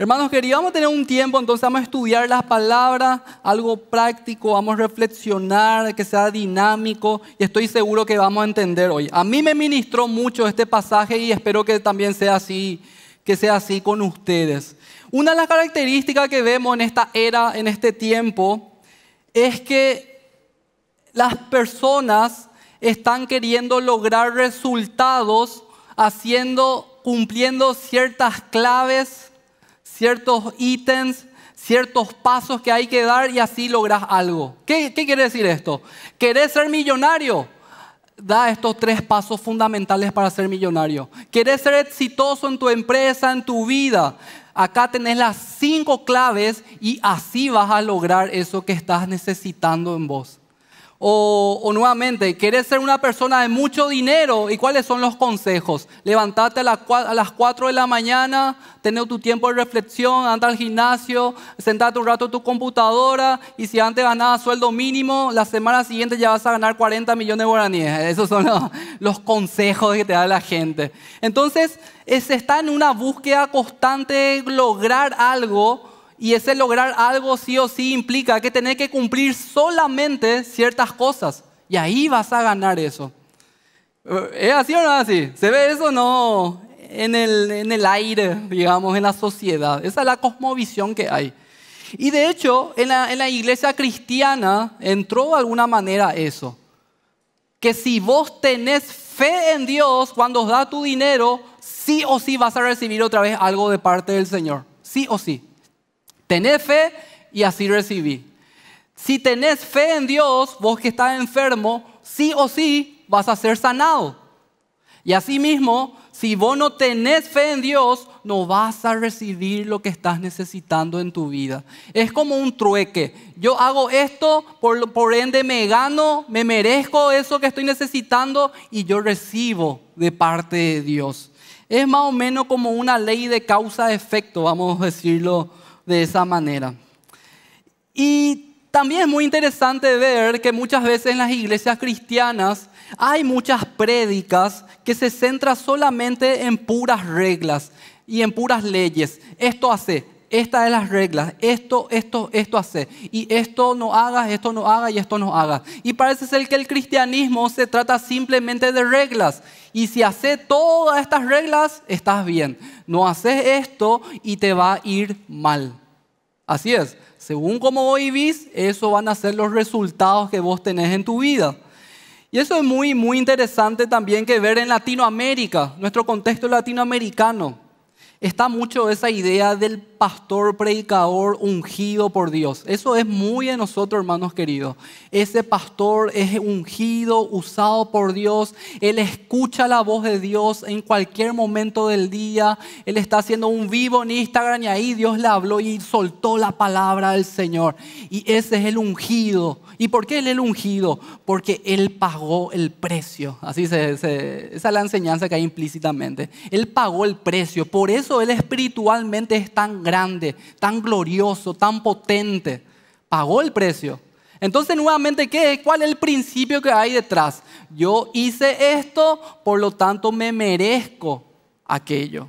Hermanos, queríamos tener un tiempo, entonces vamos a estudiar las palabras, algo práctico, vamos a reflexionar, que sea dinámico y estoy seguro que vamos a entender hoy. A mí me ministró mucho este pasaje y espero que también sea así, que sea así con ustedes. Una de las características que vemos en esta era, en este tiempo, es que las personas están queriendo lograr resultados haciendo, cumpliendo ciertas claves ciertos ítems, ciertos pasos que hay que dar y así logras algo. ¿Qué, ¿Qué, quiere decir esto? ¿Querés ser millonario? Da estos tres pasos fundamentales para ser millonario. ¿Querés ser exitoso en tu empresa, en tu vida? Acá tenés las cinco claves y así vas a lograr eso que estás necesitando en vos. O, nuevamente, ¿quieres ser una persona de mucho dinero? ¿Y cuáles son los consejos? Levantarte a, las 4 de la mañana, tener tu tiempo de reflexión, anda al gimnasio, sentarte un rato en tu computadora y si antes ganabas sueldo mínimo, la semana siguiente ya vas a ganar 40 millones de guaraníes. Esos son los, consejos que te da la gente. Entonces, se está en una búsqueda constante de lograr algo y ese lograr algo sí o sí implica que tenés que cumplir solamente ciertas cosas. Y ahí vas a ganar eso. Eh, ¿Es así o no así? ¿Se ve eso o no en el, en el aire, digamos, en la sociedad? Esa es la cosmovisión que hay. Y de hecho, en la, en la, iglesia cristiana entró de alguna manera eso. Que si vos tenés fe en Dios cuando os da tu dinero, sí o sí vas a recibir otra vez algo de parte del Señor. Sí o sí. Tened fe y así recibí. Si tenés fe en Dios, vos que estás enfermo, sí o sí vas a ser sanado. Y asimismo, si vos no tenés fe en Dios, no vas a recibir lo que estás necesitando en tu vida. Es como un trueque. Yo hago esto, por, por ende me gano, me merezco eso que estoy necesitando y yo recibo de parte de Dios. Es más o menos como una ley de causa-efecto, vamos a decirlo de esa manera. Y también es muy interesante ver que muchas veces en las iglesias cristianas hay muchas prédicas que se centran solamente en puras reglas y en puras leyes. Esto hace, esta es las reglas, esto, esto, esto hace, y esto no hagas, esto no haga y esto no hagas. Y parece ser que el cristianismo se trata simplemente de reglas, y si hace todas estas reglas, estás bien. No haces esto y te va a ir mal. Así es, según cómo vos vivís, eso van a ser los resultados que vos tenés en tu vida. Y eso es muy, muy interesante también que ver en Latinoamérica, nuestro contexto latinoamericano está mucho esa idea del pastor predicador ungido por Dios. Eso es muy de nosotros, hermanos queridos. Ese pastor es ungido, usado por Dios. Él escucha la voz de Dios en cualquier momento del día. Él está haciendo un vivo en Instagram y ahí Dios le habló y soltó la palabra del Señor. Y ese es el ungido. ¿Y por qué él es el ungido? Porque él pagó el precio. Así se, esa es la enseñanza que hay implícitamente. Él pagó el precio. Por eso él espiritualmente es tan grande, tan glorioso, tan potente. Pagó el precio. Entonces, nuevamente, ¿qué? ¿cuál es el principio que hay detrás? Yo hice esto, por lo tanto me merezco aquello.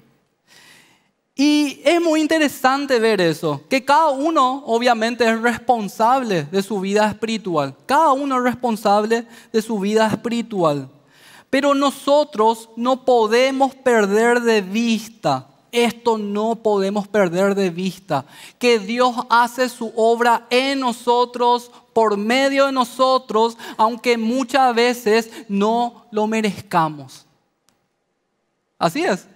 Y es muy interesante ver eso, que cada uno obviamente es responsable de su vida espiritual, cada uno es responsable de su vida espiritual, pero nosotros no podemos perder de vista esto no podemos perder de vista, que Dios hace su obra en nosotros, por medio de nosotros, aunque muchas veces no lo merezcamos. Así es.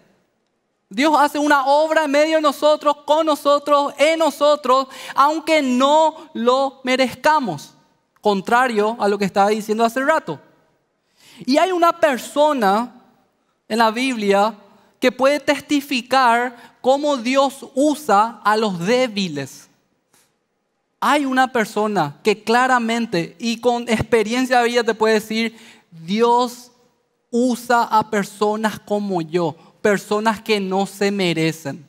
Dios hace una obra en medio de nosotros, con nosotros, en nosotros, aunque no lo merezcamos. Contrario a lo que estaba diciendo hace rato. Y hay una persona en la Biblia que puede testificar cómo Dios usa a los débiles. Hay una persona que claramente y con experiencia de vida te puede decir, Dios usa a personas como yo, personas que no se merecen.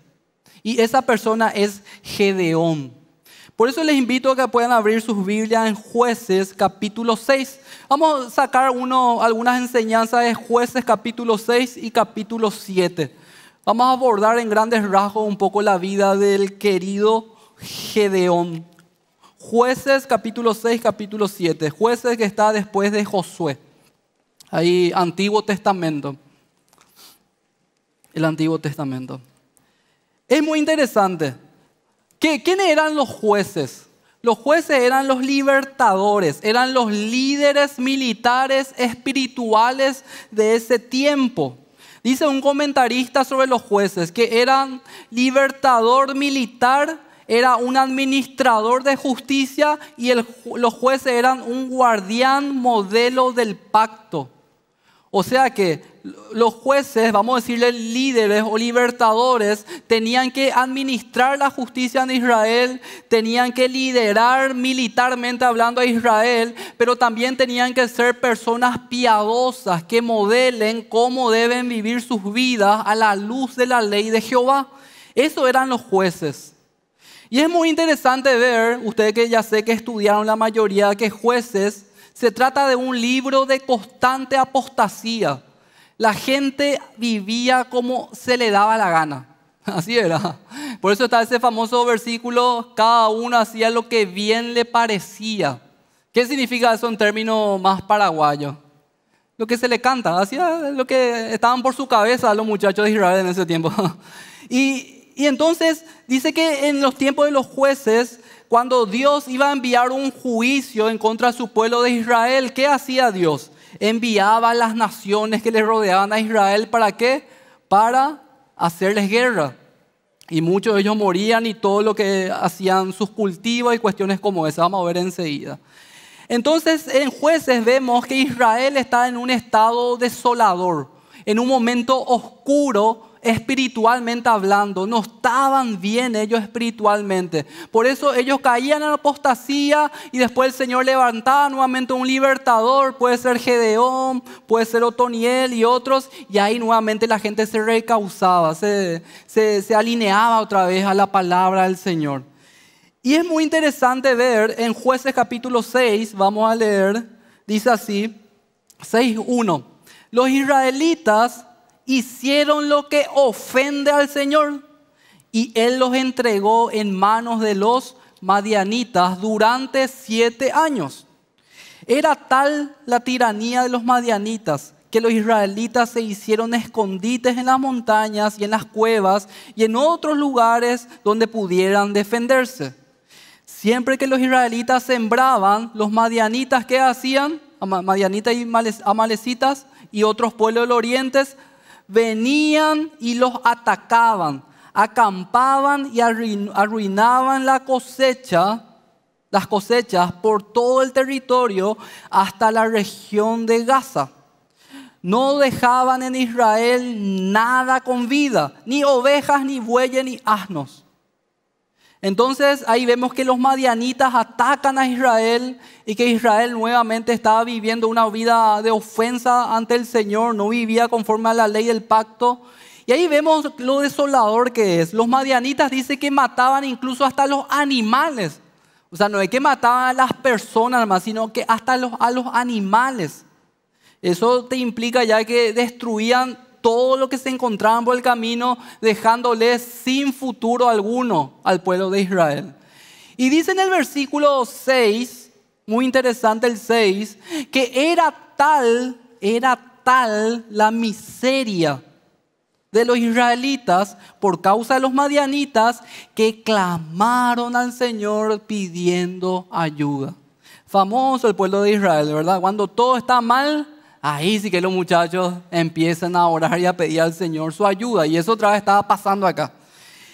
Y esa persona es Gedeón. Por eso les invito a que puedan abrir sus Biblias en Jueces capítulo 6. Vamos a sacar algunas enseñanzas de Jueces capítulo 6 y capítulo 7. Vamos a abordar en grandes rasgos un poco la vida del querido Gedeón. Jueces capítulo 6, capítulo 7. Jueces que está después de Josué. Ahí, Antiguo Testamento. El Antiguo Testamento. Es muy interesante. ¿Quiénes eran los jueces? Los jueces eran los libertadores, eran los líderes militares espirituales de ese tiempo. Dice un comentarista sobre los jueces que eran libertador militar, era un administrador de justicia y los jueces eran un guardián modelo del pacto. O sea que los jueces, vamos a decirle líderes o libertadores, tenían que administrar la justicia en Israel, tenían que liderar militarmente hablando a Israel, pero también tenían que ser personas piadosas que modelen cómo deben vivir sus vidas a la luz de la ley de Jehová. Eso eran los jueces. Y es muy interesante ver, ustedes que ya sé que estudiaron la mayoría, que jueces se trata de un libro de constante apostasía. La gente vivía como se le daba la gana. Así era. Por eso está ese famoso versículo, cada uno hacía lo que bien le parecía. ¿Qué significa eso en términos más paraguayos? Lo que se le canta, hacía lo que estaban por su cabeza los muchachos de Israel en ese tiempo. Y, y entonces dice que en los tiempos de los jueces cuando Dios iba a enviar un juicio en contra de su pueblo de Israel, ¿qué hacía Dios? Enviaba a las naciones que le rodeaban a Israel para qué? Para hacerles guerra. Y muchos de ellos morían y todo lo que hacían sus cultivos y cuestiones como esa. Vamos a ver enseguida. Entonces en jueces vemos que Israel está en un estado desolador, en un momento oscuro espiritualmente hablando, no estaban bien ellos espiritualmente. Por eso ellos caían en la apostasía y después el Señor levantaba nuevamente un libertador, puede ser Gedeón, puede ser Otoniel y otros, y ahí nuevamente la gente se recausaba, se, se, se alineaba otra vez a la palabra del Señor. Y es muy interesante ver en jueces capítulo 6, vamos a leer, dice así, 6.1, los israelitas hicieron lo que ofende al Señor. Y Él los entregó en manos de los madianitas durante siete años. Era tal la tiranía de los madianitas que los israelitas se hicieron escondites en las montañas y en las cuevas y en otros lugares donde pudieran defenderse. Siempre que los israelitas sembraban, los madianitas, que hacían? Madianitas y amalecitas y otros pueblos del oriente venían y los atacaban, acampaban y arruinaban la cosecha, las cosechas por todo el territorio hasta la región de Gaza. No dejaban en Israel nada con vida, ni ovejas, ni bueyes, ni asnos. Entonces ahí vemos que los madianitas atacan a Israel y que Israel nuevamente estaba viviendo una vida de ofensa ante el Señor, no vivía conforme a la ley del pacto. Y ahí vemos lo desolador que es. Los madianitas dice que mataban incluso hasta los animales. O sea, no es que mataban a las personas más, sino que hasta a los animales. Eso te implica ya que destruían todo lo que se encontraban por el camino, dejándoles sin futuro alguno al pueblo de Israel. Y dice en el versículo 6, muy interesante el 6, que era tal, era tal la miseria de los israelitas por causa de los madianitas que clamaron al Señor pidiendo ayuda. Famoso el pueblo de Israel, ¿verdad? Cuando todo está mal, Ahí sí que los muchachos empiezan a orar y a pedir al Señor su ayuda. Y eso otra vez estaba pasando acá.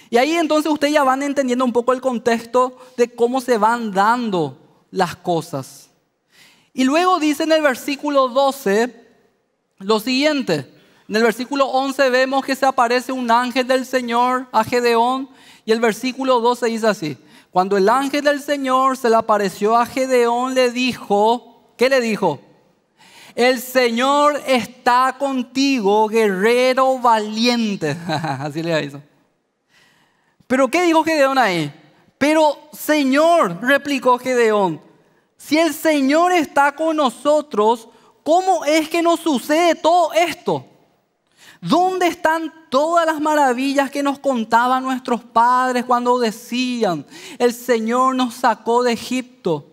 Y ahí entonces ustedes ya van entendiendo un poco el contexto de cómo se van dando las cosas. Y luego dice en el versículo 12 lo siguiente. En el versículo 11 vemos que se aparece un ángel del Señor a Gedeón y el versículo 12 dice así. Cuando el ángel del Señor se le apareció a Gedeón, le dijo, ¿qué le dijo? El Señor está contigo, guerrero valiente. Así le hizo. Pero ¿qué dijo Gedeón ahí? Pero Señor, replicó Gedeón, si el Señor está con nosotros, ¿cómo es que nos sucede todo esto? ¿Dónde están todas las maravillas que nos contaban nuestros padres cuando decían, el Señor nos sacó de Egipto?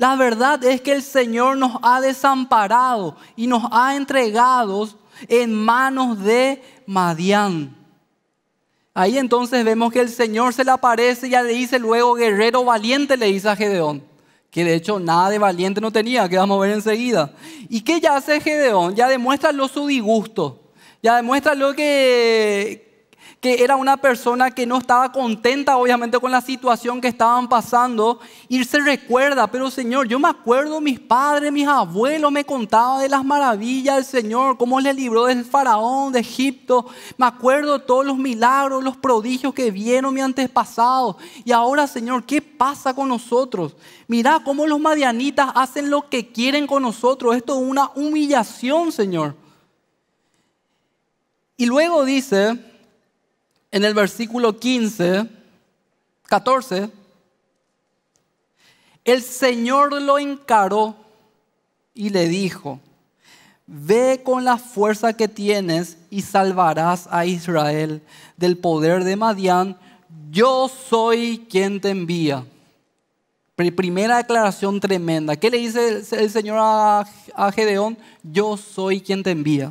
La verdad es que el Señor nos ha desamparado y nos ha entregado en manos de Madián. Ahí entonces vemos que el Señor se le aparece y le dice luego, guerrero valiente, le dice a Gedeón. Que de hecho nada de valiente no tenía, que vamos a ver enseguida. ¿Y qué ya hace Gedeón? Ya demuestra lo su disgusto. Ya demuestra lo que, que era una persona que no estaba contenta obviamente con la situación que estaban pasando, y se recuerda, pero Señor, yo me acuerdo, mis padres, mis abuelos me contaban de las maravillas del Señor, cómo le libró del faraón de Egipto, me acuerdo de todos los milagros, los prodigios que vieron mi antepasado. y ahora Señor, ¿qué pasa con nosotros? Mirá cómo los madianitas hacen lo que quieren con nosotros, esto es una humillación, Señor. Y luego dice, en el versículo 15, 14, el Señor lo encaró y le dijo, ve con la fuerza que tienes y salvarás a Israel del poder de Madián, yo soy quien te envía. Primera declaración tremenda. ¿Qué le dice el Señor a Gedeón? Yo soy quien te envía.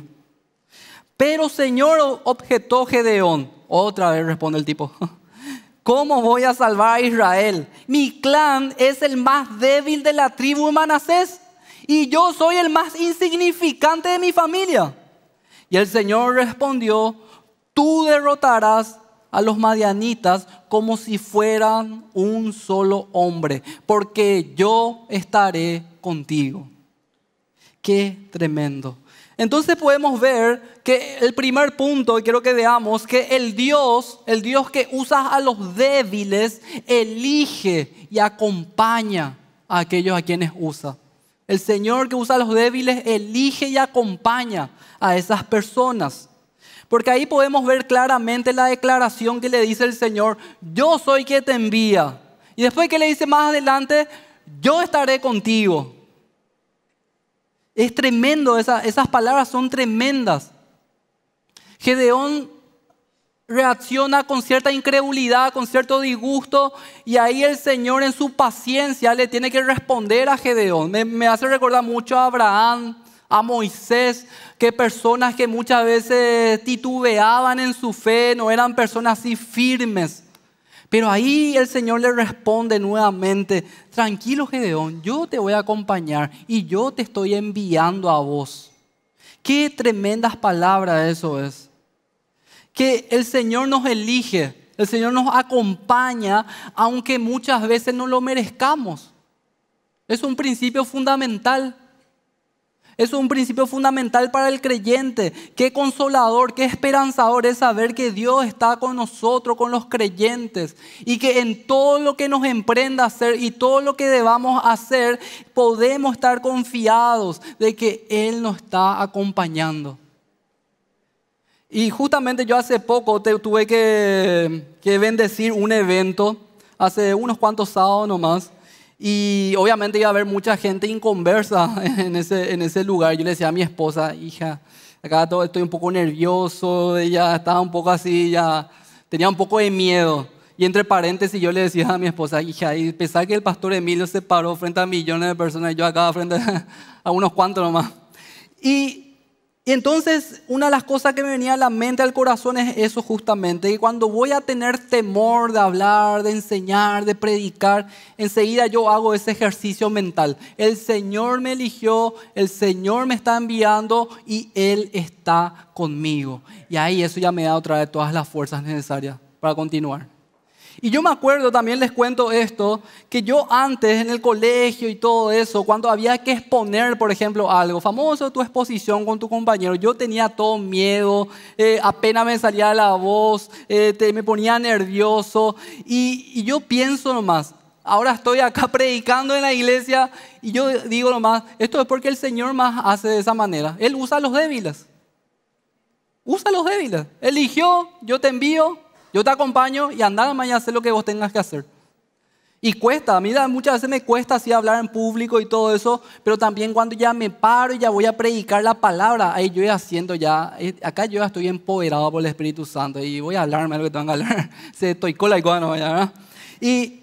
Pero Señor, objetó Gedeón, otra vez responde el tipo. ¿Cómo voy a salvar a Israel? Mi clan es el más débil de la tribu Manasés y yo soy el más insignificante de mi familia. Y el Señor respondió, tú derrotarás a los madianitas como si fueran un solo hombre, porque yo estaré contigo. Qué tremendo. Entonces podemos ver el primer punto, y quiero que veamos, que el Dios, el Dios que usa a los débiles, elige y acompaña a aquellos a quienes usa. El Señor que usa a los débiles elige y acompaña a esas personas. Porque ahí podemos ver claramente la declaración que le dice el Señor, yo soy quien te envía. Y después que le dice más adelante, yo estaré contigo. Es tremendo, esas palabras son tremendas. Gedeón reacciona con cierta incredulidad, con cierto disgusto, y ahí el Señor en su paciencia le tiene que responder a Gedeón. Me, hace recordar mucho a Abraham, a Moisés, que personas que muchas veces titubeaban en su fe, no eran personas así firmes. Pero ahí el Señor le responde nuevamente, tranquilo Gedeón, yo te voy a acompañar y yo te estoy enviando a vos. Qué tremendas palabras eso es que el Señor nos elige, el Señor nos acompaña, aunque muchas veces no lo merezcamos. Es un principio fundamental. Es un principio fundamental para el creyente. Qué consolador, qué esperanzador es saber que Dios está con nosotros, con los creyentes, y que en todo lo que nos emprenda hacer y todo lo que debamos hacer, podemos estar confiados de que Él nos está acompañando. Y justamente yo hace poco tuve que, bendecir un evento, hace unos cuantos sábados nomás. Y obviamente iba a haber mucha gente inconversa en ese, en ese lugar. Yo le decía a mi esposa, hija, acá todo, estoy un poco nervioso, ella estaba un poco así, ya tenía un poco de miedo. Y entre paréntesis yo le decía a mi esposa, hija, y pensar que el pastor Emilio se paró frente a millones de personas, yo acá frente a unos cuantos nomás. Y y entonces una de las cosas que me venía a la mente, al corazón es eso justamente, que cuando voy a tener temor de hablar, de enseñar, de predicar, enseguida yo hago ese ejercicio mental. El Señor me eligió, el Señor me está enviando y Él está conmigo. Y ahí eso ya me da otra vez todas las fuerzas necesarias para continuar. Y yo me acuerdo, también les cuento esto, que yo antes en el colegio y todo eso, cuando había que exponer, por ejemplo, algo famoso, tu exposición con tu compañero, yo tenía todo miedo, eh, apenas me salía la voz, eh, me ponía nervioso. Y, y yo pienso nomás, ahora estoy acá predicando en la iglesia y yo digo nomás, esto es porque el Señor más hace de esa manera. Él usa a los débiles. Usa a los débiles. Eligió, yo te envío, yo te acompaño y andá mañana a hacer lo que vos tengas que hacer. Y cuesta, a mí muchas veces me cuesta así hablar en público y todo eso, pero también cuando ya me paro y ya voy a predicar la palabra, ahí yo ya siento ya, eh, acá yo ya estoy empoderado por el Espíritu Santo y voy a hablarme lo que tengo a hablar. Se estoy cola y ¿verdad? Y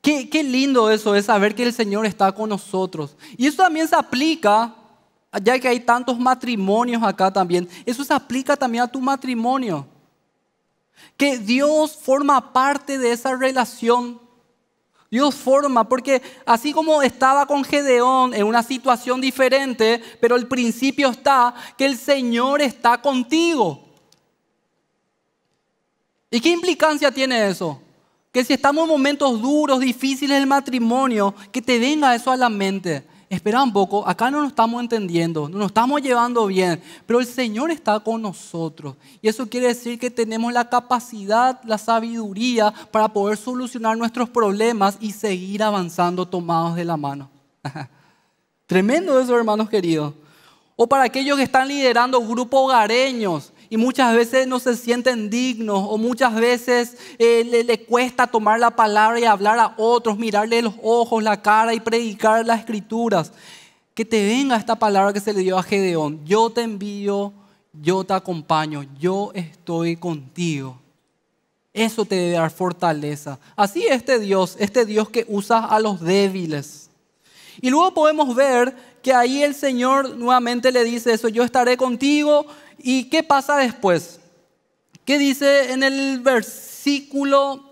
qué, qué lindo eso es saber que el Señor está con nosotros. Y eso también se aplica, ya que hay tantos matrimonios acá también, eso se aplica también a tu matrimonio que Dios forma parte de esa relación. Dios forma, porque así como estaba con Gedeón en una situación diferente, pero el principio está que el Señor está contigo. ¿Y qué implicancia tiene eso? Que si estamos en momentos duros, difíciles el matrimonio, que te venga eso a la mente espera un poco, acá no nos estamos entendiendo, no nos estamos llevando bien, pero el Señor está con nosotros. Y eso quiere decir que tenemos la capacidad, la sabiduría para poder solucionar nuestros problemas y seguir avanzando tomados de la mano. Tremendo eso, hermanos queridos. O para aquellos que están liderando grupos hogareños, y muchas veces no se sienten dignos o muchas veces eh, le, cuesta tomar la palabra y hablar a otros, mirarle los ojos, la cara y predicar las escrituras. Que te venga esta palabra que se le dio a Gedeón. Yo te envío, yo te acompaño, yo estoy contigo. Eso te debe dar fortaleza. Así este Dios, este Dios que usa a los débiles. Y luego podemos ver que ahí el Señor nuevamente le dice eso, yo estaré contigo, ¿Y qué pasa después? ¿Qué dice en el versículo,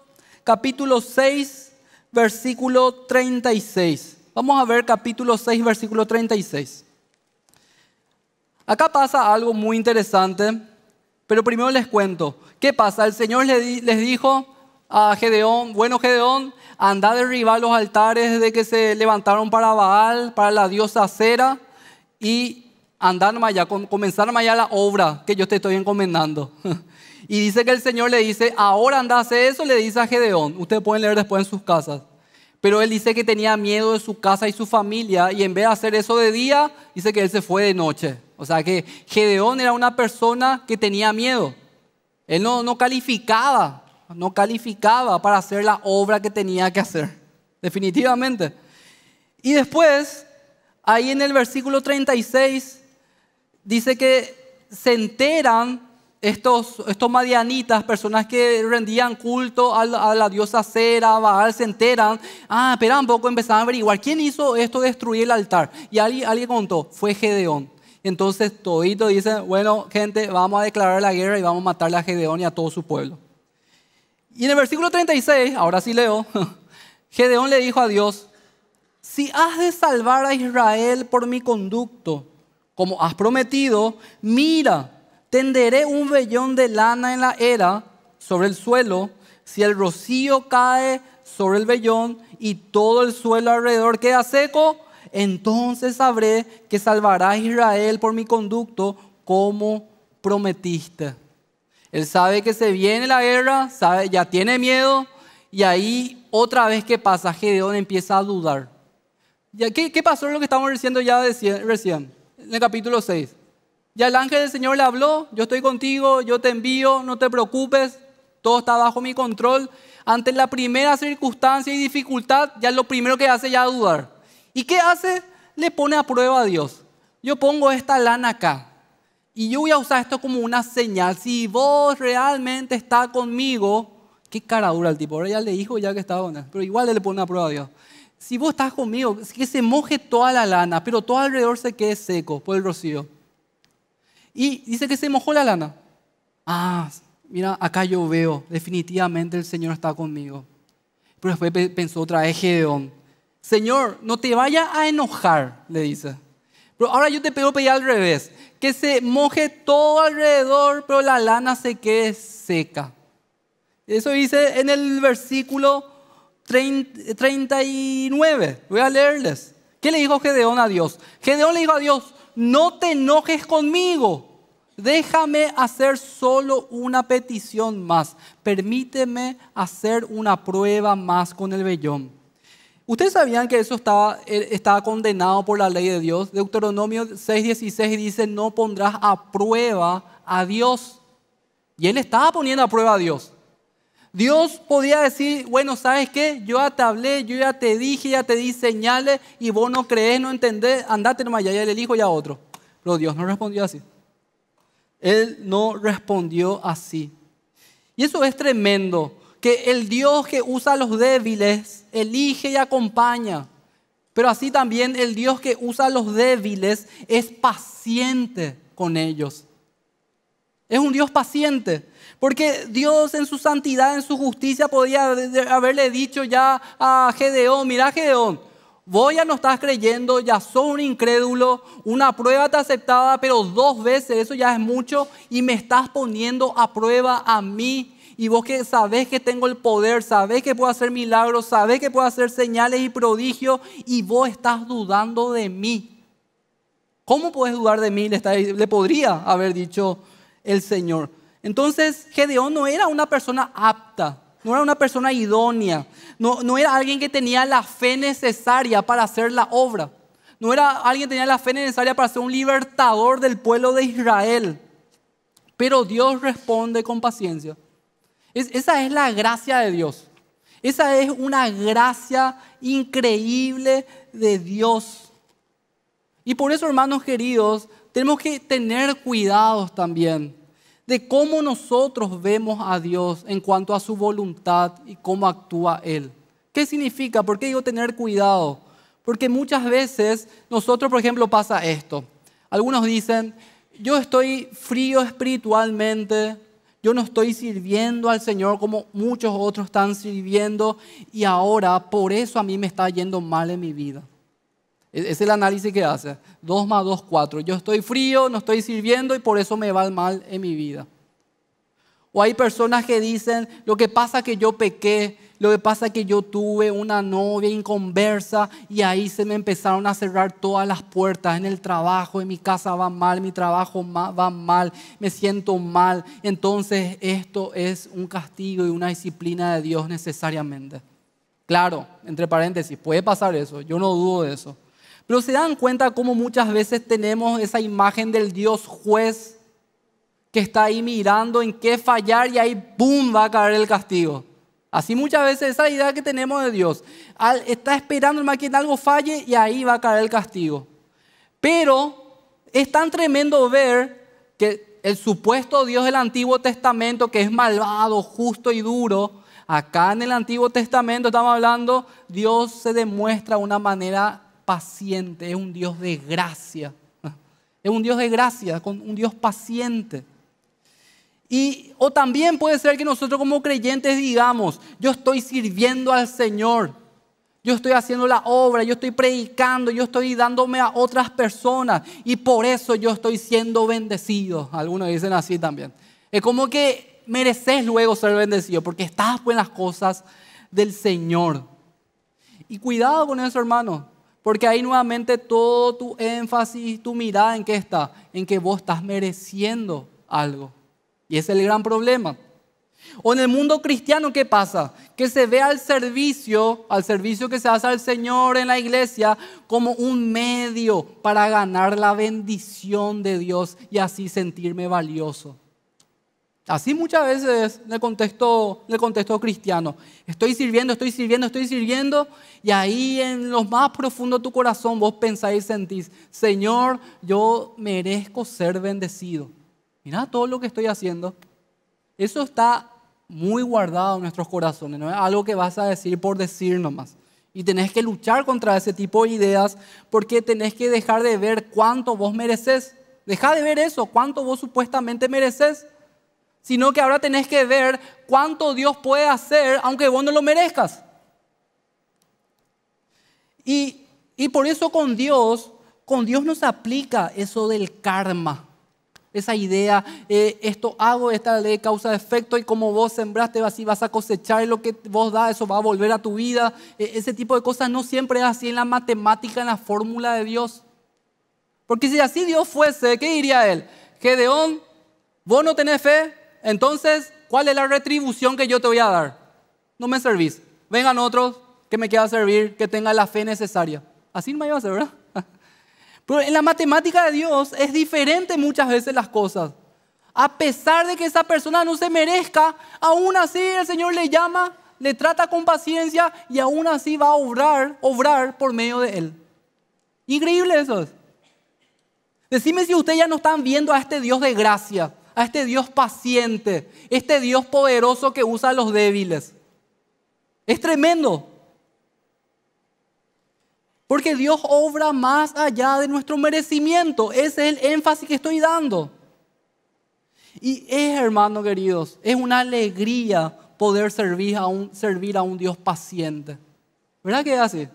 capítulo 6, versículo 36? Vamos a ver capítulo 6, versículo 36. Acá pasa algo muy interesante, pero primero les cuento. ¿Qué pasa? El Señor les dijo a Gedeón, bueno Gedeón, anda a derribar los altares de que se levantaron para Baal, para la diosa Cera, y andar más allá, comenzar más allá la obra que yo te estoy encomendando. Y dice que el Señor le dice, ahora anda a eso, le dice a Gedeón. Ustedes pueden leer después en sus casas. Pero él dice que tenía miedo de su casa y su familia y en vez de hacer eso de día, dice que él se fue de noche. O sea que Gedeón era una persona que tenía miedo. Él no, no calificaba, no calificaba para hacer la obra que tenía que hacer, definitivamente. Y después, ahí en el versículo 36, dice que se enteran estos, estos madianitas, personas que rendían culto a la, diosa Cera, Baal, se enteran, ah, esperan un poco, empezaron a averiguar, ¿quién hizo esto de destruir el altar? Y alguien, alguien contó, fue Gedeón. Entonces todito dicen, bueno, gente, vamos a declarar la guerra y vamos a matarle a Gedeón y a todo su pueblo. Y en el versículo 36, ahora sí leo, Gedeón le dijo a Dios, si has de salvar a Israel por mi conducto, como has prometido, mira, tenderé un vellón de lana en la era sobre el suelo, si el rocío cae sobre el vellón y todo el suelo alrededor queda seco, entonces sabré que salvarás a Israel por mi conducto como prometiste. Él sabe que se viene la guerra, sabe, ya tiene miedo y ahí otra vez que pasa Gedeón empieza a dudar. ¿Qué, qué pasó en lo que estamos diciendo ya recién? en el capítulo 6. Ya el ángel del Señor le habló, yo estoy contigo, yo te envío, no te preocupes, todo está bajo mi control. Ante la primera circunstancia y dificultad, ya lo primero que hace ya dudar. ¿Y qué hace? Le pone a prueba a Dios. Yo pongo esta lana acá y yo voy a usar esto como una señal. Si vos realmente está conmigo, qué cara dura el tipo. Ahora ya le dijo ya que estaba con pero igual le pone a prueba a Dios si vos estás conmigo, que se moje toda la lana, pero todo alrededor se quede seco por el rocío. Y dice que se mojó la lana. Ah, mira, acá yo veo, definitivamente el Señor está conmigo. Pero después pensó otra vez Gedeón. Señor, no te vaya a enojar, le dice. Pero ahora yo te pido pedir al revés, que se moje todo alrededor, pero la lana se quede seca. Eso dice en el versículo 39. Voy a leerles. ¿Qué le dijo Gedeón a Dios? Gedeón le dijo a Dios, no te enojes conmigo. Déjame hacer solo una petición más. Permíteme hacer una prueba más con el vellón. Ustedes sabían que eso estaba, eh, estaba condenado por la ley de Dios. Deuteronomio 6:16 dice, no pondrás a prueba a Dios. Y él estaba poniendo a prueba a Dios. Dios podía decir, bueno, ¿sabes qué? Yo ya te hablé, yo ya te dije, ya te di señales y vos no crees, no entendés, andate nomás, ya, le y ya otro. Pero Dios no respondió así. Él no respondió así. Y eso es tremendo, que el Dios que usa a los débiles elige y acompaña. Pero así también el Dios que usa a los débiles es paciente con ellos. Es un Dios paciente. Porque Dios en su santidad, en su justicia, podía haberle dicho ya a Gedeón, mira Gedeón, vos ya no estás creyendo, ya sos un incrédulo, una prueba te aceptada, pero dos veces eso ya es mucho y me estás poniendo a prueba a mí. Y vos que sabés que tengo el poder, sabés que puedo hacer milagros, sabés que puedo hacer señales y prodigios y vos estás dudando de mí. ¿Cómo puedes dudar de mí? le podría haber dicho el Señor. Entonces Gedeón no era una persona apta, no era una persona idónea, no, no era alguien que tenía la fe necesaria para hacer la obra, no era alguien que tenía la fe necesaria para ser un libertador del pueblo de Israel. Pero Dios responde con paciencia. esa es la gracia de Dios. Esa es una gracia increíble de Dios. Y por eso, hermanos queridos, tenemos que tener cuidados también de cómo nosotros vemos a Dios en cuanto a su voluntad y cómo actúa Él. ¿Qué significa? ¿Por qué digo tener cuidado? Porque muchas veces nosotros, por ejemplo, pasa esto. Algunos dicen, yo estoy frío espiritualmente, yo no estoy sirviendo al Señor como muchos otros están sirviendo y ahora por eso a mí me está yendo mal en mi vida. Es el análisis que hace. 2 más 2, 4. Yo estoy frío, no estoy sirviendo y por eso me va mal en mi vida. O hay personas que dicen, lo que pasa es que yo pequé, lo que pasa es que yo tuve una novia inconversa y ahí se me empezaron a cerrar todas las puertas en el trabajo, en mi casa va mal, mi trabajo va mal, me siento mal. Entonces esto es un castigo y una disciplina de Dios necesariamente. Claro, entre paréntesis, puede pasar eso, yo no dudo de eso. Pero se dan cuenta cómo muchas veces tenemos esa imagen del Dios juez que está ahí mirando en qué fallar y ahí ¡pum! va a caer el castigo. Así muchas veces esa idea que tenemos de Dios. Está esperando más que algo falle y ahí va a caer el castigo. Pero es tan tremendo ver que el supuesto Dios del Antiguo Testamento, que es malvado, justo y duro, acá en el Antiguo Testamento estamos hablando, Dios se demuestra de una manera paciente, es un Dios de gracia. Es un Dios de gracia, un Dios paciente. Y, o también puede ser que nosotros como creyentes digamos, yo estoy sirviendo al Señor, yo estoy haciendo la obra, yo estoy predicando, yo estoy dándome a otras personas y por eso yo estoy siendo bendecido. Algunos dicen así también. Es como que mereces luego ser bendecido porque estás en las cosas del Señor. Y cuidado con eso, hermano. Porque ahí nuevamente todo tu énfasis, tu mirada en qué está, en que vos estás mereciendo algo. Y es el gran problema. O en el mundo cristiano, ¿qué pasa? Que se ve al servicio, al servicio que se hace al Señor en la iglesia, como un medio para ganar la bendición de Dios y así sentirme valioso. Así muchas veces le contestó contexto, cristiano. Estoy sirviendo, estoy sirviendo, estoy sirviendo. Y ahí en lo más profundo de tu corazón vos pensáis y sentís, Señor, yo merezco ser bendecido. Mirá todo lo que estoy haciendo. Eso está muy guardado en nuestros corazones. No es algo que vas a decir por decir nomás. Y tenés que luchar contra ese tipo de ideas porque tenés que dejar de ver cuánto vos mereces. Deja de ver eso, cuánto vos supuestamente mereces sino que ahora tenés que ver cuánto Dios puede hacer aunque vos no lo merezcas. Y, por eso con Dios, con Dios nos aplica eso del karma. Esa idea, eh, esto hago, esta ley causa-efecto y como vos sembraste, así vas a cosechar lo que vos da, eso va a volver a tu vida. E, ese tipo de cosas no siempre es así en la matemática, en la fórmula de Dios. Porque si así Dios fuese, ¿qué diría él? Gedeón, vos no tenés fe, entonces, ¿cuál es la retribución que yo te voy a dar? No me servís. Vengan otros que me quieran servir, que tengan la fe necesaria. Así no me iba a hacer, ¿verdad? Pero en la matemática de Dios es diferente muchas veces las cosas. A pesar de que esa persona no se merezca, aún así el Señor le llama, le trata con paciencia y aún así va a obrar, obrar por medio de él. Increíble eso. Decime si ustedes ya no están viendo a este Dios de gracia a este Dios paciente, este Dios poderoso que usa a los débiles. Es tremendo. Porque Dios obra más allá de nuestro merecimiento. Ese es el énfasis que estoy dando. Y es, hermanos queridos, es una alegría poder servir a un, Dios paciente. ¿Verdad que es así?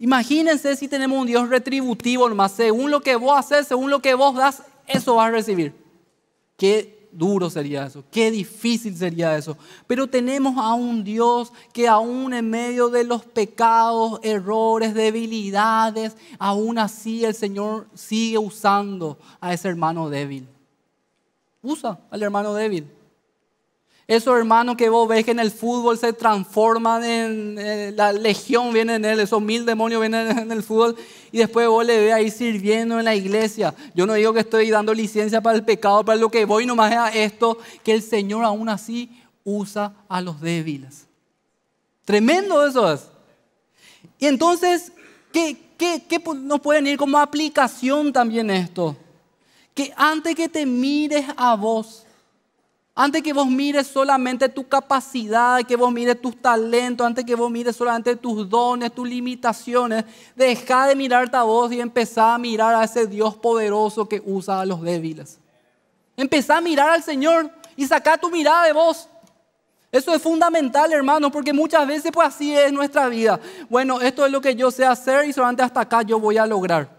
Imagínense si tenemos un Dios retributivo, según lo que vos haces, según lo que vos das, eso vas a recibir. Qué duro sería eso, qué difícil sería eso. Pero tenemos a un Dios que aún en medio de los pecados, errores, debilidades, aún así el Señor sigue usando a ese hermano débil. Usa al hermano débil. Esos hermanos que vos ves que en el fútbol se transforman en eh, la legión, viene en él, esos mil demonios vienen en el fútbol y después vos le ves ahí sirviendo en la iglesia. Yo no digo que estoy dando licencia para el pecado, para lo que voy nomás es esto, que el Señor aún así usa a los débiles. Tremendo eso es. Y entonces, ¿qué, qué, nos pueden ir como aplicación también esto? Que antes que te mires a vos, antes que vos mires solamente tu capacidad, que vos mires tus talentos, antes que vos mires solamente tus dones, tus limitaciones, deja de mirarte a vos y empezá a mirar a ese Dios poderoso que usa a los débiles. Empezá a mirar al Señor y saca tu mirada de vos. Eso es fundamental, hermanos, porque muchas veces pues así es nuestra vida. Bueno, esto es lo que yo sé hacer y solamente hasta acá yo voy a lograr.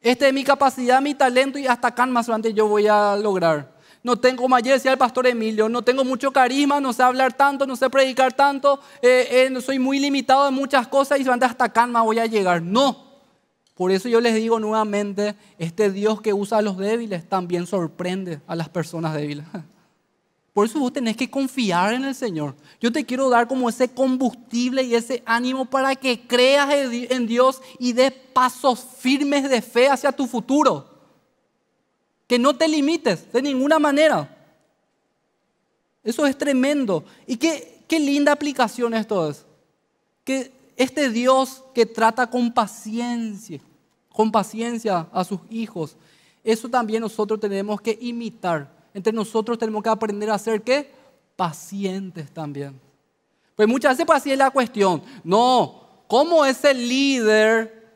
Esta es mi capacidad, mi talento y hasta acá más solamente yo voy a lograr no tengo, como ayer decía el pastor Emilio, no tengo mucho carisma, no sé hablar tanto, no sé predicar tanto, eh, eh soy muy limitado en muchas cosas y van hasta calma voy a llegar. No. Por eso yo les digo nuevamente, este Dios que usa a los débiles también sorprende a las personas débiles. Por eso vos tenés que confiar en el Señor. Yo te quiero dar como ese combustible y ese ánimo para que creas en Dios y des pasos firmes de fe hacia tu futuro que no te limites de ninguna manera. Eso es tremendo. Y qué, linda aplicación esto es. Que este Dios que trata con paciencia, con paciencia a sus hijos, eso también nosotros tenemos que imitar. Entre nosotros tenemos que aprender a ser qué? Pacientes también. Pues muchas veces pues, así es la cuestión. No, ¿cómo ese líder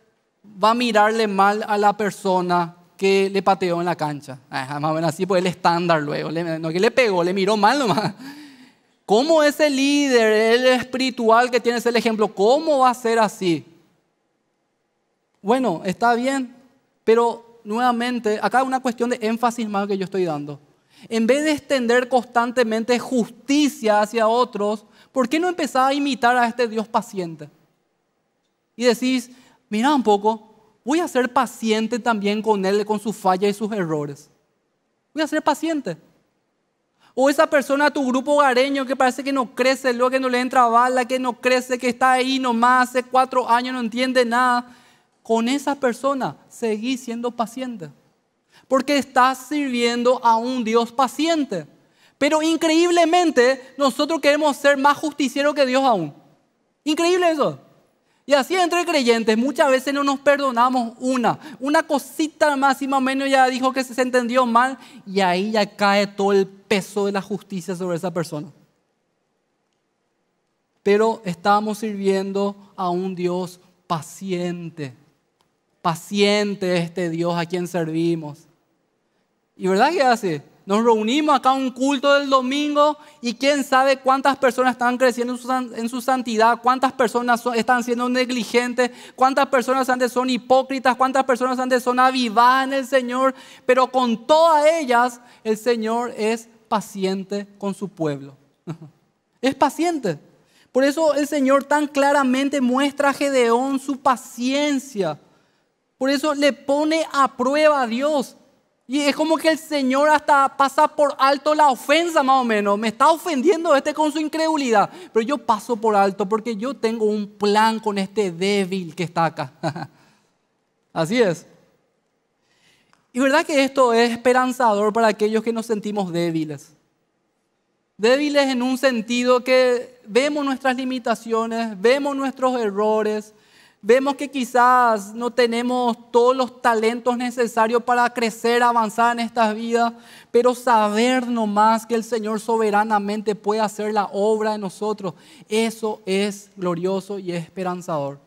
va a mirarle mal a la persona que le pateó en la cancha. más o menos así, pues el estándar luego. No que le pegó, le miró mal nomás. ¿Cómo ese líder, el espiritual que tiene el ejemplo, cómo va a ser así? Bueno, está bien, pero nuevamente, acá una cuestión de énfasis más que yo estoy dando. En vez de extender constantemente justicia hacia otros, ¿por qué no empezaba a imitar a este Dios paciente? Y decís, mira un poco, Voy a ser paciente también con él, con sus fallas y sus errores. Voy a ser paciente. O esa persona, tu grupo hogareño que parece que no crece, luego que no le entra bala, que no crece, que está ahí nomás, hace cuatro años no entiende nada. Con esa persona seguí siendo paciente. Porque estás sirviendo a un Dios paciente. Pero increíblemente nosotros queremos ser más justicieros que Dios aún. Increíble eso. Y así entre creyentes muchas veces no nos perdonamos una, una cosita más y más o menos ya dijo que se entendió mal y ahí ya cae todo el peso de la justicia sobre esa persona. Pero estamos sirviendo a un Dios paciente, paciente este Dios a quien servimos. ¿Y verdad que hace? Nos reunimos acá un culto del domingo y quién sabe cuántas personas están creciendo en su santidad, cuántas personas están siendo negligentes, cuántas personas antes son hipócritas, cuántas personas antes son avivadas en el Señor, pero con todas ellas el Señor es paciente con su pueblo. Es paciente. Por eso el Señor tan claramente muestra a Gedeón su paciencia. Por eso le pone a prueba a Dios. Y es como que el Señor hasta pasa por alto la ofensa más o menos. Me está ofendiendo este con su incredulidad. Pero yo paso por alto porque yo tengo un plan con este débil que está acá. Así es. Y verdad que esto es esperanzador para aquellos que nos sentimos débiles. Débiles en un sentido que vemos nuestras limitaciones, vemos nuestros errores, Vemos que quizás no tenemos todos los talentos necesarios para crecer, avanzar en estas vidas, pero saber nomás que el Señor soberanamente puede hacer la obra de nosotros, eso es glorioso y es esperanzador.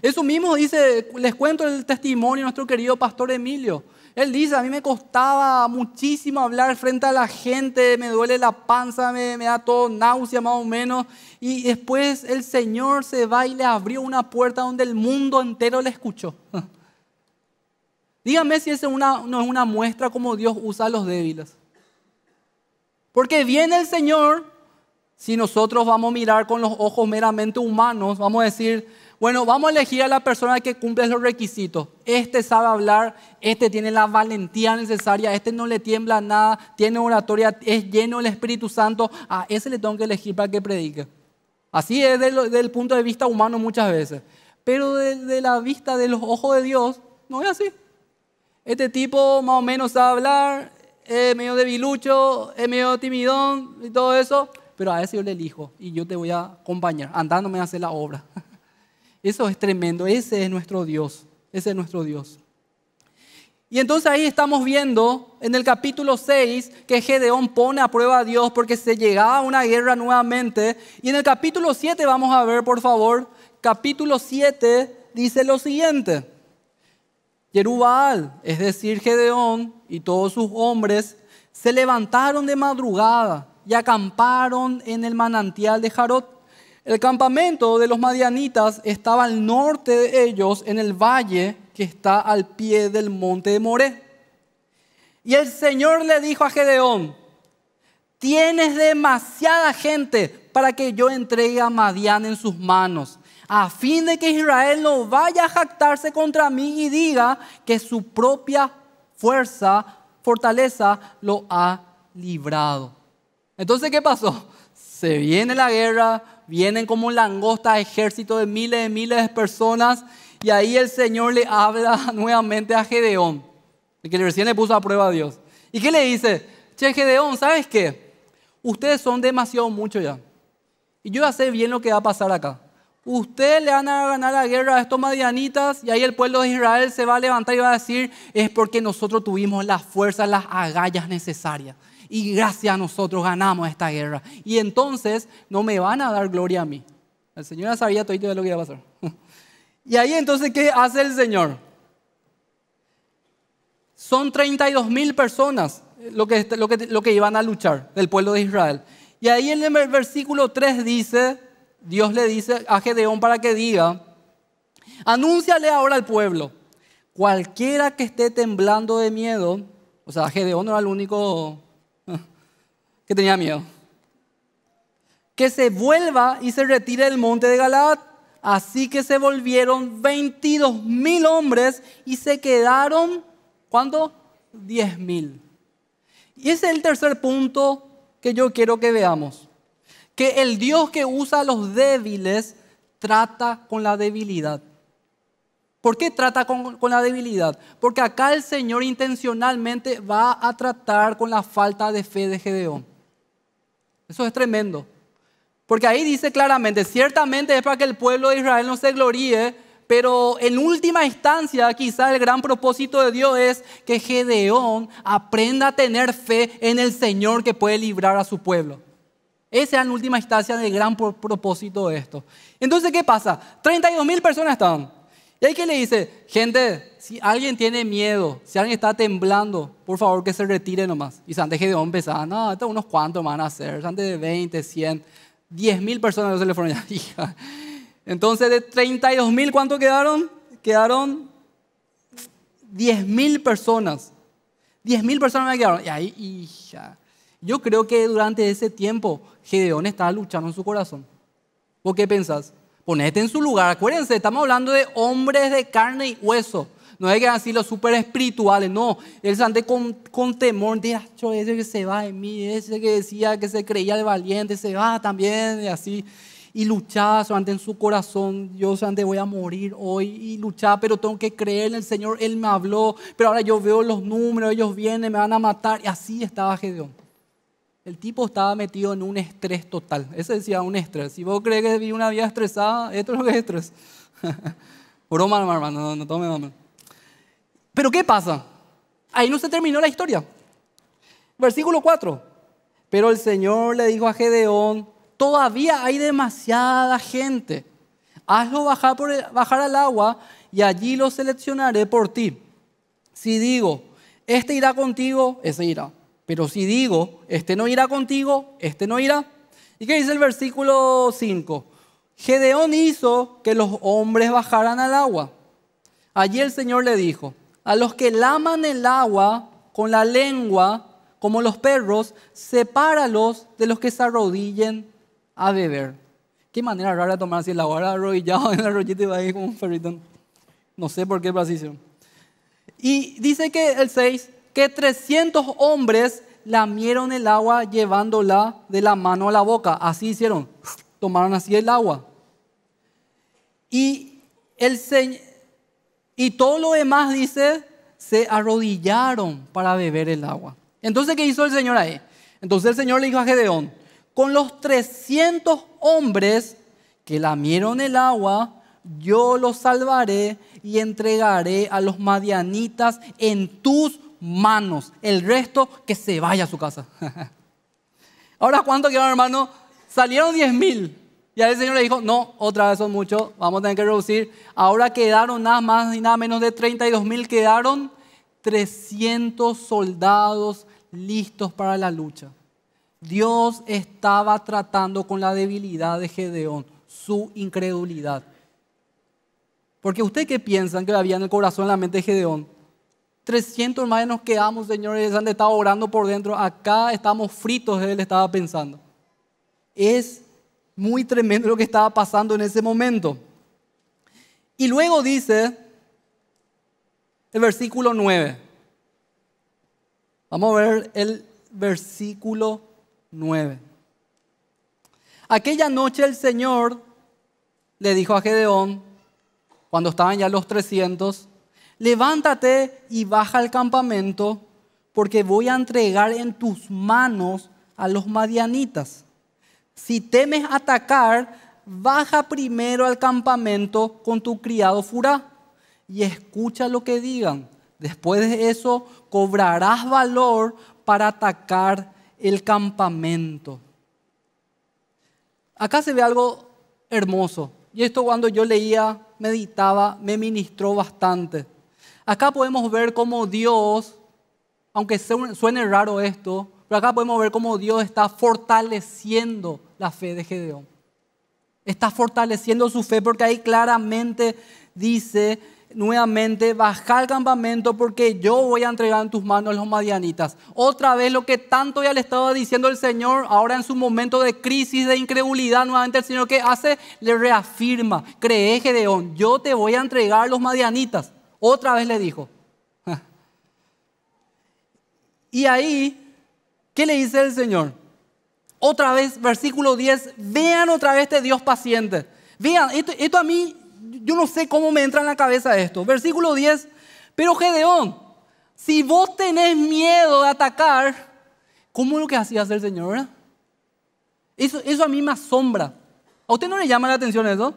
Eso mismo dice, les cuento el testimonio de nuestro querido pastor Emilio. Él dice, a mí me costaba muchísimo hablar frente a la gente, me duele la panza, me, me da todo náusea más o menos. Y después el Señor se va y le abrió una puerta donde el mundo entero le escuchó. Dígame si esa no es una muestra como Dios usa a los débiles. Porque viene el Señor, si nosotros vamos a mirar con los ojos meramente humanos, vamos a decir, bueno, vamos a elegir a la persona que cumple los requisitos. Este sabe hablar, este tiene la valentía necesaria, este no le tiembla nada, tiene oratoria, es lleno del Espíritu Santo. A ese le tengo que elegir para que predique. Así es desde el punto de vista humano muchas veces. Pero desde la vista de los ojos de Dios, no es así. Este tipo más o menos sabe hablar, es medio debilucho, es medio timidón y todo eso, pero a ese yo le elijo y yo te voy a acompañar, andándome a hacer la obra. Eso es tremendo, ese es nuestro Dios, ese es nuestro Dios. Y entonces ahí estamos viendo en el capítulo 6 que Gedeón pone a prueba a Dios porque se llegaba a una guerra nuevamente. Y en el capítulo 7 vamos a ver, por favor, capítulo 7 dice lo siguiente. Jerubal, es decir, Gedeón y todos sus hombres, se levantaron de madrugada y acamparon en el manantial de Jarot. El campamento de los madianitas estaba al norte de ellos, en el valle que está al pie del monte de Moré. Y el Señor le dijo a Gedeón, tienes demasiada gente para que yo entregue a Madián en sus manos, a fin de que Israel no vaya a jactarse contra mí y diga que su propia fuerza, fortaleza, lo ha librado. Entonces, ¿qué pasó? Se viene la guerra, vienen como langosta ejército de miles y miles de personas y ahí el Señor le habla nuevamente a Gedeón, el que recién le puso a prueba a Dios. ¿Y qué le dice? Che, Gedeón, ¿sabes qué? Ustedes son demasiado muchos ya. Y yo ya sé bien lo que va a pasar acá. Ustedes le van a ganar la guerra a estos madianitas y ahí el pueblo de Israel se va a levantar y va a decir, es porque nosotros tuvimos las fuerzas, las agallas necesarias. Y gracias a nosotros ganamos esta guerra. Y entonces no me van a dar gloria a mí. El Señor ya sabía todo lo que iba a pasar. Y ahí entonces, ¿qué hace el Señor? Son 32 mil personas lo que, iban a luchar del pueblo de Israel. Y ahí en el versículo 3 dice, Dios le dice a Gedeón para que diga, anúnciale ahora al pueblo, cualquiera que esté temblando de miedo, o sea, Gedeón no era el único que tenía miedo, que se vuelva y se retire del monte de Galaad Así que se volvieron 22 mil hombres y se quedaron, ¿cuánto? 10 mil. Y ese es el tercer punto que yo quiero que veamos. Que el Dios que usa a los débiles trata con la debilidad. ¿Por qué trata con, con, la debilidad? Porque acá el Señor intencionalmente va a tratar con la falta de fe de Gedeón. Eso es tremendo. Porque ahí dice claramente, ciertamente es para que el pueblo de Israel no se gloríe, pero en última instancia quizá el gran propósito de Dios es que Gedeón aprenda a tener fe en el Señor que puede librar a su pueblo. Ese es en última instancia el gran propósito de esto. Entonces, ¿qué pasa? 32 mil personas están. Y hay que le dice, gente, si alguien tiene miedo, si alguien está temblando, por favor que se retire nomás. Y antes Gedeón pensaba, ah, no, estos unos cuantos van a hacer, antes de 20, 100. 10.000 personas de ya Hija. Entonces, de 32.000, ¿cuánto quedaron? Quedaron 10.000 personas. 10.000 personas me quedaron. Y ahí, hija. Yo creo que durante ese tiempo Gedeón estaba luchando en su corazón. ¿Vos qué pensás? Ponete en su lugar. Acuérdense, estamos hablando de hombres de carne y hueso no es que así los super espirituales, no. Él se con, temor, de ah, ese que se va de mí, ese que decía que se creía de valiente, se va también, y así. Y luchaba, ande en su corazón, yo ande, voy a morir hoy, y luchaba, pero tengo que creer en el Señor, Él me habló, pero ahora yo veo los números, ellos vienen, me van a matar, y así estaba Gedeón. El tipo estaba metido en un estrés total. Ese decía un estrés. Si vos crees que viví una vida estresada, esto es lo que es estrés. Broma, hermano, no, no tome, pero ¿qué pasa? Ahí no se terminó la historia. Versículo 4. Pero el Señor le dijo a Gedeón, todavía hay demasiada gente. Hazlo bajar, por bajar al agua y allí lo seleccionaré por ti. Si digo, este irá contigo, ese irá. Pero si digo, este no irá contigo, este no irá. ¿Y qué dice el versículo 5? Gedeón hizo que los hombres bajaran al agua. Allí el Señor le dijo, a los que laman el agua con la lengua, como los perros, sepáralos de los que se arrodillen a beber. Qué manera rara de tomar así el agua, arrodillado en la rollita y va ahí como un perrito. No sé por qué, pero Y dice que el 6, que 300 hombres lamieron el agua llevándola de la mano a la boca. Así hicieron. Tomaron así el agua. Y el Señor y todo lo demás, dice, se arrodillaron para beber el agua. Entonces, ¿qué hizo el Señor ahí? Entonces el Señor le dijo a Gedeón, con los 300 hombres que lamieron el agua, yo los salvaré y entregaré a los madianitas en tus manos. El resto que se vaya a su casa. Ahora, ¿cuánto quedaron, hermano? Salieron 10 mil. Y el Señor le dijo, no, otra vez son muchos, vamos a tener que reducir. Ahora quedaron nada más ni nada menos de 32 mil, quedaron 300 soldados listos para la lucha. Dios estaba tratando con la debilidad de Gedeón, su incredulidad. Porque ustedes qué piensan que había en el corazón, en la mente de Gedeón. 300 más nos quedamos, señores, han estado orando por dentro. Acá estamos fritos, él estaba pensando. Es muy tremendo lo que estaba pasando en ese momento. Y luego dice el versículo 9. Vamos a ver el versículo 9. Aquella noche el Señor le dijo a Gedeón, cuando estaban ya los 300, levántate y baja al campamento porque voy a entregar en tus manos a los madianitas. Si temes atacar, baja primero al campamento con tu criado Furá y escucha lo que digan. Después de eso, cobrarás valor para atacar el campamento. Acá se ve algo hermoso. Y esto cuando yo leía, meditaba, me ministró bastante. Acá podemos ver cómo Dios, aunque suene raro esto, pero acá podemos ver cómo Dios está fortaleciendo la fe de Gedeón. Está fortaleciendo su fe porque ahí claramente dice nuevamente, baja al campamento porque yo voy a entregar en tus manos a los madianitas. Otra vez lo que tanto ya le estaba diciendo el Señor, ahora en su momento de crisis, de incredulidad, nuevamente el Señor ¿qué hace, le reafirma, cree Gedeón, yo te voy a entregar los madianitas. Otra vez le dijo. Y ahí ¿Qué le dice el Señor? Otra vez, versículo 10, vean otra vez este Dios paciente. Vean, esto, a mí, yo no sé cómo me entra en la cabeza esto. Versículo 10, pero Gedeón, si vos tenés miedo de atacar, ¿cómo es lo que hacías el Señor? Eso, eso a mí me asombra. ¿A usted no le llama la atención eso?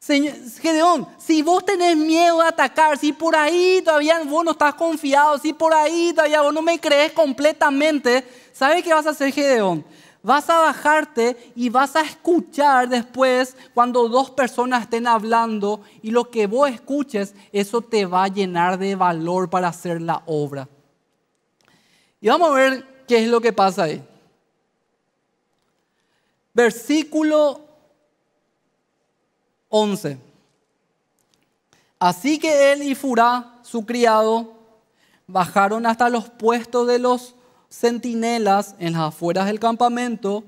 Señor, Gedeón, si vos tenés miedo de atacar, si por ahí todavía vos no estás confiado, si por ahí todavía vos no me crees completamente, ¿sabes qué vas a hacer, Gedeón? Vas a bajarte y vas a escuchar después cuando dos personas estén hablando y lo que vos escuches, eso te va a llenar de valor para hacer la obra. Y vamos a ver qué es lo que pasa ahí. Versículo 11. Así que él y Furá, su criado, bajaron hasta los puestos de los centinelas en las afueras del campamento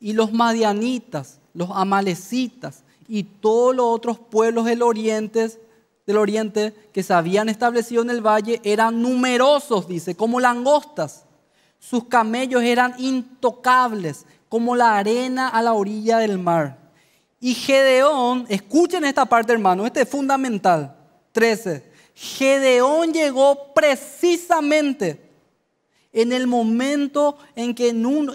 y los madianitas, los amalecitas y todos los otros pueblos del oriente, del oriente que se habían establecido en el valle eran numerosos, dice, como langostas. Sus camellos eran intocables, como la arena a la orilla del mar. Y Gedeón, escuchen esta parte hermano, este es fundamental. 13. Gedeón llegó precisamente en el momento en que, un,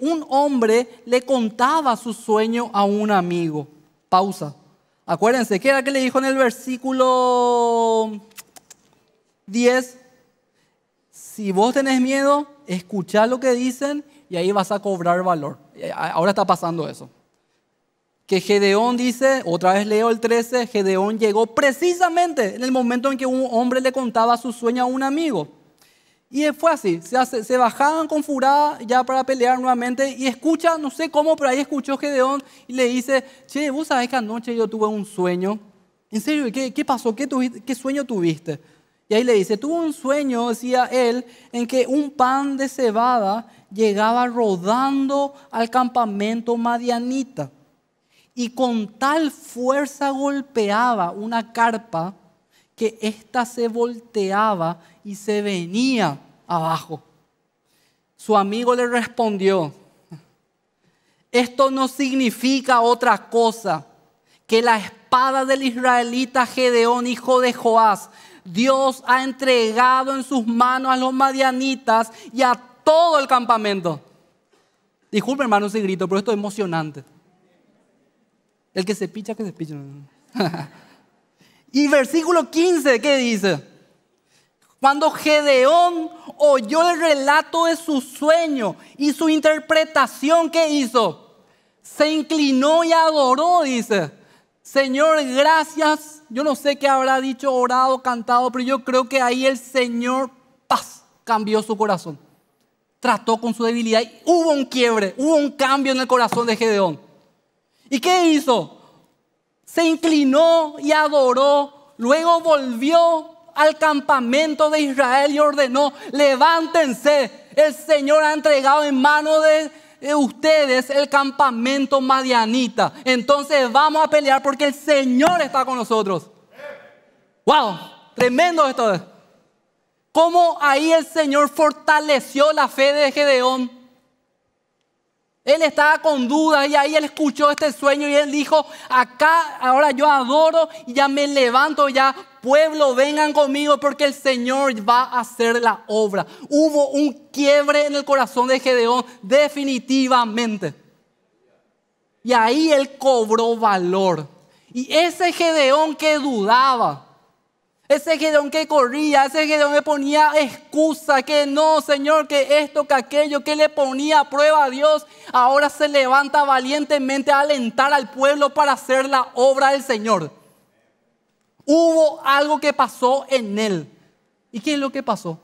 un hombre le contaba su sueño a un amigo. Pausa. Acuérdense, ¿qué era que le dijo en el versículo 10? Si vos tenés miedo, escuchá lo que dicen y ahí vas a cobrar valor. Eh, ahora está pasando eso que Gedeón dice, otra vez leo el 13, Gedeón llegó precisamente en el momento en que un hombre le contaba su sueño a un amigo. Y fue así, se, bajaban con furada ya para pelear nuevamente y escucha, no sé cómo, pero ahí escuchó Gedeón y le dice, che, vos sabés que anoche yo tuve un sueño. ¿En serio? ¿Qué, pasó? ¿Qué, ¿Qué sueño tuviste? Y ahí le dice, tuve un sueño, decía él, en que un pan de cebada llegaba rodando al campamento madianita y con tal fuerza golpeaba una carpa que ésta se volteaba y se venía abajo. Su amigo le respondió, esto no significa otra cosa que la espada del israelita Gedeón, hijo de Joás, Dios ha entregado en sus manos a los madianitas y a todo el campamento. Disculpe hermano ese grito, pero esto es emocionante. El que se picha, que se picha. y versículo 15, ¿qué dice? Cuando Gedeón oyó el relato de su sueño y su interpretación, ¿qué hizo? Se inclinó y adoró, dice. Señor, gracias. Yo no sé qué habrá dicho, orado, cantado, pero yo creo que ahí el Señor, paz, cambió su corazón. Trató con su debilidad y hubo un quiebre, hubo un cambio en el corazón de Gedeón. ¿Y qué hizo? Se inclinó y adoró, luego volvió al campamento de Israel y ordenó, levántense, el Señor ha entregado en manos de, ustedes el campamento madianita. Entonces vamos a pelear porque el Señor está con nosotros. ¡Wow! Tremendo esto. Cómo ahí el Señor fortaleció la fe de Gedeón él estaba con dudas y ahí él escuchó este sueño y él dijo, acá ahora yo adoro y ya me levanto, ya pueblo, vengan conmigo porque el Señor va a hacer la obra. Hubo un quiebre en el corazón de Gedeón definitivamente. Y ahí él cobró valor. Y ese Gedeón que dudaba, ese Gedeón que corría, ese don que ponía excusa, que no, Señor, que esto, que aquello, que le ponía a prueba a Dios, ahora se levanta valientemente a alentar al pueblo para hacer la obra del Señor. Hubo algo que pasó en él. ¿Y qué es lo que pasó?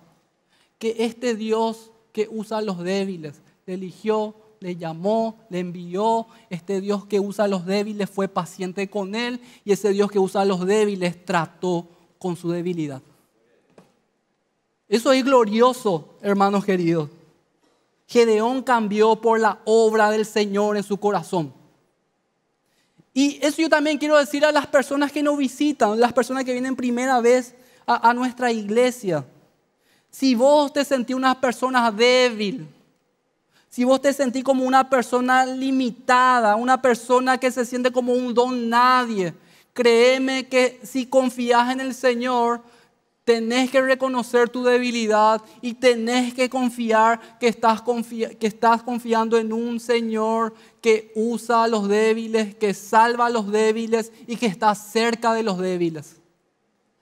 Que este Dios que usa a los débiles, le eligió, le llamó, le envió. Este Dios que usa a los débiles fue paciente con él y ese Dios que usa a los débiles trató con su debilidad. Eso es glorioso, hermanos queridos. Gedeón cambió por la obra del Señor en su corazón. Y eso yo también quiero decir a las personas que nos visitan, las personas que vienen primera vez a, a nuestra iglesia. Si vos te sentís una persona débil, si vos te sentís como una persona limitada, una persona que se siente como un don nadie, Créeme que si confías en el Señor, tenés que reconocer tu debilidad y tenés que confiar que estás, que estás confiando en un Señor que usa a los débiles, que salva a los débiles y que está cerca de los débiles.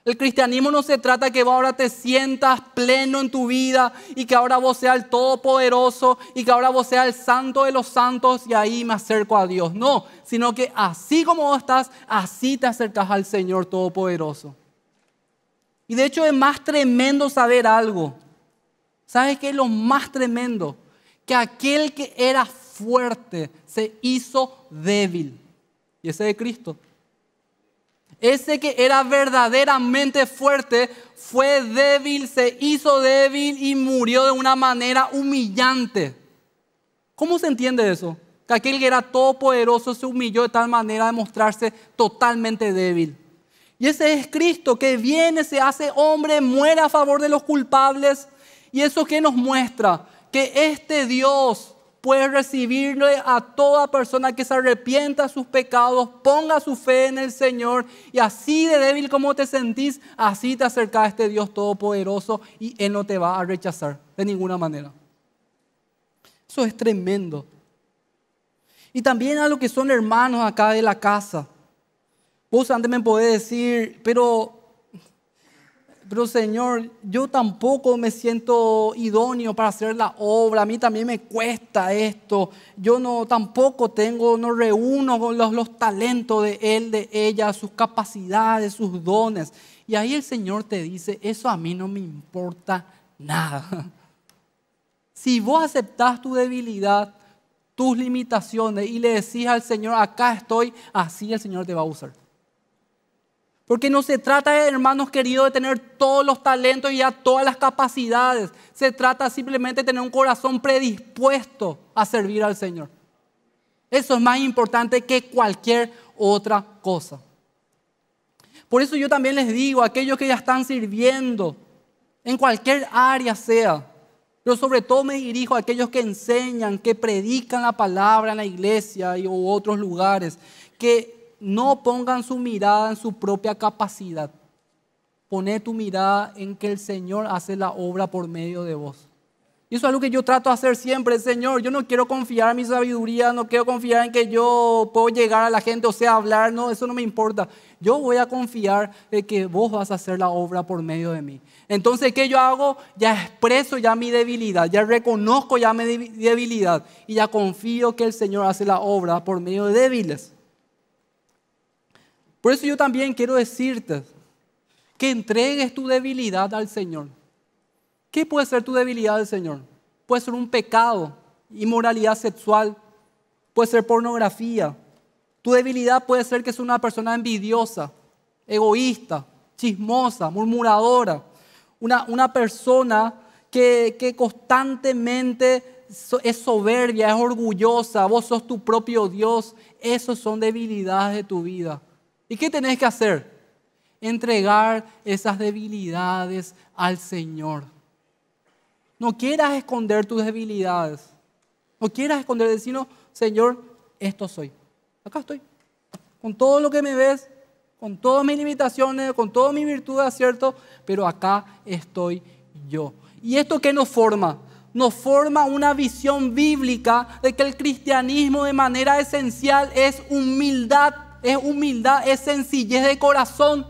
El cristianismo no se trata que ahora te sientas pleno en tu vida y que ahora vos seas el todopoderoso y que ahora vos seas el santo de los santos y ahí me acerco a Dios. No, sino que así como vos estás, así te acercas al Señor todopoderoso. Y de hecho es más tremendo saber algo. ¿Sabes qué es lo más tremendo? Que aquel que era fuerte se hizo débil. Y ese es Cristo. Ese que era verdaderamente fuerte fue débil, se hizo débil y murió de una manera humillante. ¿Cómo se entiende eso? Que aquel que era todopoderoso se humilló de tal manera de mostrarse totalmente débil. Y ese es Cristo que viene, se hace hombre, muere a favor de los culpables. Y eso qué nos muestra que este Dios puedes recibirle a toda persona que se arrepienta de sus pecados, ponga su fe en el Señor y así de débil como te sentís, así te acerca a este Dios todopoderoso y Él no te va a rechazar de ninguna manera. Eso es tremendo. Y también a los que son hermanos acá de la casa. Vos antes me podés decir, pero pero Señor, yo tampoco me siento idóneo para hacer la obra, a mí también me cuesta esto, yo no tampoco tengo, no reúno los, los talentos de él, de ella, sus capacidades, sus dones. Y ahí el Señor te dice, eso a mí no me importa nada. Si vos aceptás tu debilidad, tus limitaciones y le decís al Señor, acá estoy, así el Señor te va a usar. Porque no se trata, hermanos queridos, de tener todos los talentos y ya todas las capacidades. Se trata simplemente de tener un corazón predispuesto a servir al Señor. Eso es más importante que cualquier otra cosa. Por eso yo también les digo a aquellos que ya están sirviendo, en cualquier área sea, pero sobre todo me dirijo a aquellos que enseñan, que predican la palabra en la iglesia y, otros lugares, que no pongan su mirada en su propia capacidad. Pone tu mirada en que el Señor hace la obra por medio de vos. Y eso es algo que yo trato de hacer siempre, Señor. Yo no quiero confiar en mi sabiduría, no quiero confiar en que yo puedo llegar a la gente, o sea, hablar, no, eso no me importa. Yo voy a confiar en que vos vas a hacer la obra por medio de mí. Entonces, ¿qué yo hago? Ya expreso ya mi debilidad, ya reconozco ya mi debilidad y ya confío que el Señor hace la obra por medio de débiles. Por eso yo también quiero decirte que entregues tu debilidad al Señor. ¿Qué puede ser tu debilidad al Señor? Puede ser un pecado, inmoralidad sexual, puede ser pornografía. Tu debilidad puede ser que es una persona envidiosa, egoísta, chismosa, murmuradora. Una, persona que, que constantemente es soberbia, es orgullosa, vos sos tu propio Dios. Esas son debilidades de tu vida. ¿Y qué tenés que hacer? Entregar esas debilidades al Señor. No quieras esconder tus debilidades. No quieras esconder, decirnos, Señor, esto soy. Acá estoy. Con todo lo que me ves, con todas mis limitaciones, con todas mis virtudes, ¿cierto? pero acá estoy yo. ¿Y esto qué nos forma? Nos forma una visión bíblica de que el cristianismo de manera esencial es humildad es humildad, es sencillez de corazón.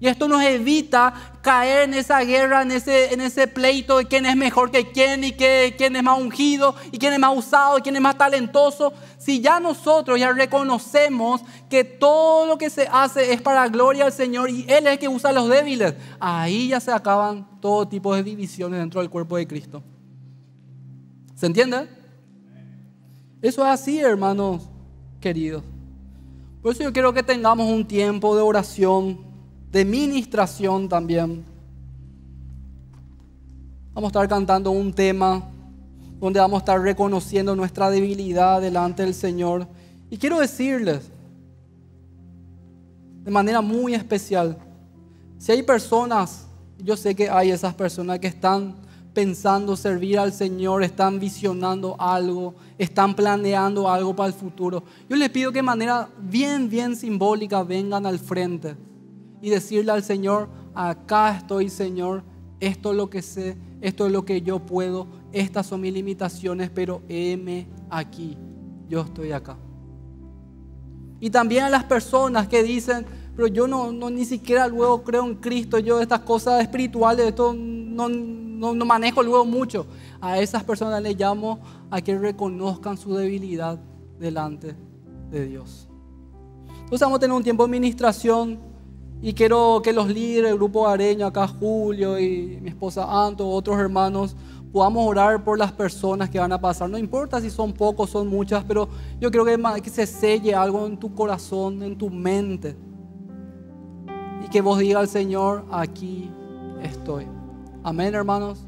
Y esto nos evita caer en esa guerra, en ese, pleito de quién es mejor que quién y qué, quién es más ungido y quién es más usado y quién es más talentoso. Si ya nosotros ya reconocemos que todo lo que se hace es para gloria al Señor y Él es el que usa a los débiles, ahí ya se acaban todo tipo de divisiones dentro del cuerpo de Cristo. ¿Se entiende? Eso es así, hermanos queridos. Por eso yo quiero que tengamos un tiempo de oración, de ministración también. Vamos a estar cantando un tema donde vamos a estar reconociendo nuestra debilidad delante del Señor. Y quiero decirles, de manera muy especial, si hay personas, yo sé que hay esas personas que están pensando servir al Señor, están visionando algo, están planeando algo para el futuro. Yo les pido que de manera bien, bien simbólica vengan al frente y decirle al Señor, acá estoy Señor, esto es lo que sé, esto es lo que yo puedo, estas son mis limitaciones, pero heme aquí, yo estoy acá. Y también a las personas que dicen, pero yo no, no ni siquiera luego creo en Cristo, yo estas cosas espirituales, esto no, no, manejo luego mucho. A esas personas les llamo a que reconozcan su debilidad delante de Dios. Entonces vamos a tener un tiempo de administración y quiero que los líderes, el grupo areño, acá Julio y mi esposa Anto, otros hermanos, podamos orar por las personas que van a pasar. No importa si son pocos, son muchas, pero yo creo que, que se selle algo en tu corazón, en tu mente. Y que vos digas al Señor, aquí estoy. Amén, hermanos.